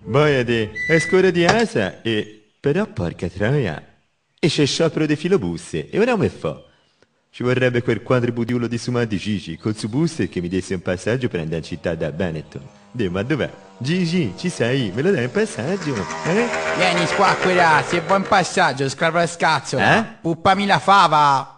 Boia di, è scuola di asa e... Però porca troia, e c'è sciopero dei filobusse, e ora come fa? Ci vorrebbe quel quadribudiulo di Suma di Gigi col suo bus che mi desse un passaggio per andare in città da Benetton. De, ma dov'è? Gigi, ci sei? Me lo dai un passaggio? Eh? Vieni qua, se vuoi un passaggio, scarpa il scazzo. Eh? Puppami la fava!